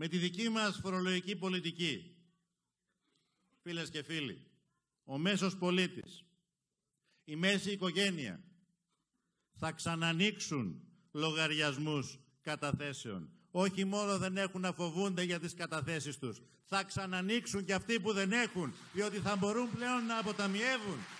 με τη δική μας φορολογική πολιτική. Φίλες και φίλοι, ο μέσος πολίτης, η μέση οικογένεια θα ξανανοίξουν λογαριασμούς καταθέσεων. Όχι μόνο δεν έχουν να φοβούνται για τις καταθέσεις τους, θα ξανανοίξουν και αυτοί που δεν έχουν, διότι θα μπορούν πλέον να αποταμιεύουν